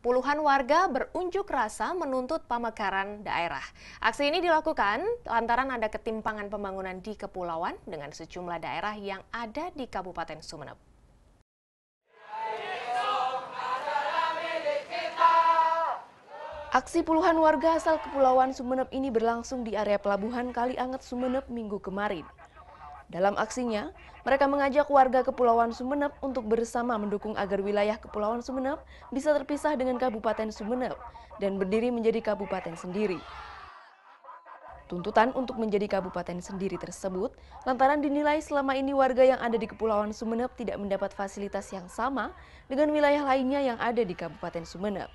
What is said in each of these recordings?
Puluhan warga berunjuk rasa menuntut pemekaran daerah. Aksi ini dilakukan lantaran ada ketimpangan pembangunan di kepulauan dengan sejumlah daerah yang ada di Kabupaten Sumeneb. Aksi puluhan warga asal Kepulauan Sumeneb ini berlangsung di area pelabuhan Kaliangat Sumeneb minggu kemarin. Dalam aksinya, mereka mengajak warga Kepulauan Sumeneb untuk bersama mendukung agar wilayah Kepulauan Sumeneb bisa terpisah dengan Kabupaten Sumeneb dan berdiri menjadi kabupaten sendiri. Tuntutan untuk menjadi kabupaten sendiri tersebut lantaran dinilai selama ini warga yang ada di Kepulauan Sumeneb tidak mendapat fasilitas yang sama dengan wilayah lainnya yang ada di Kabupaten Sumeneb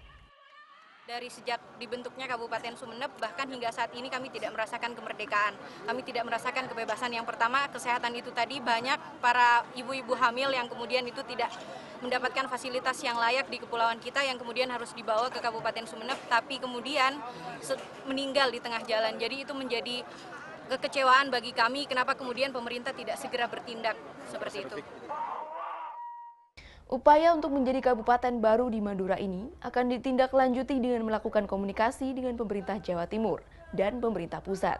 dari sejak dibentuknya Kabupaten Sumeneb bahkan hingga saat ini kami tidak merasakan kemerdekaan. Kami tidak merasakan kebebasan yang pertama kesehatan itu tadi banyak para ibu-ibu hamil yang kemudian itu tidak mendapatkan fasilitas yang layak di kepulauan kita yang kemudian harus dibawa ke Kabupaten Sumeneb tapi kemudian meninggal di tengah jalan. Jadi itu menjadi kekecewaan bagi kami kenapa kemudian pemerintah tidak segera bertindak seperti itu. Upaya untuk menjadi kabupaten baru di Madura ini akan ditindaklanjuti dengan melakukan komunikasi dengan pemerintah Jawa Timur dan pemerintah pusat.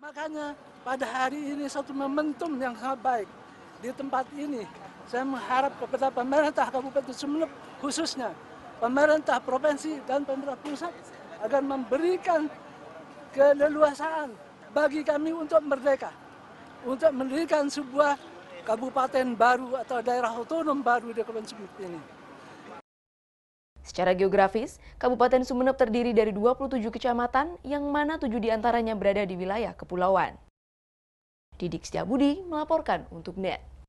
Makanya pada hari ini satu momentum yang sangat baik di tempat ini. Saya mengharap kepada pemerintah Kabupaten Sumeneb khususnya, pemerintah provinsi dan pemerintah pusat agar memberikan keleluasaan bagi kami untuk merdeka, untuk mendirikan sebuah kabupaten baru atau daerah otonom baru di Kepulauan Sumeneb ini. Secara geografis, Kabupaten Sumeneb terdiri dari 27 kecamatan yang mana 7 diantaranya berada di wilayah kepulauan. Didik Setiabudi melaporkan untuk NET.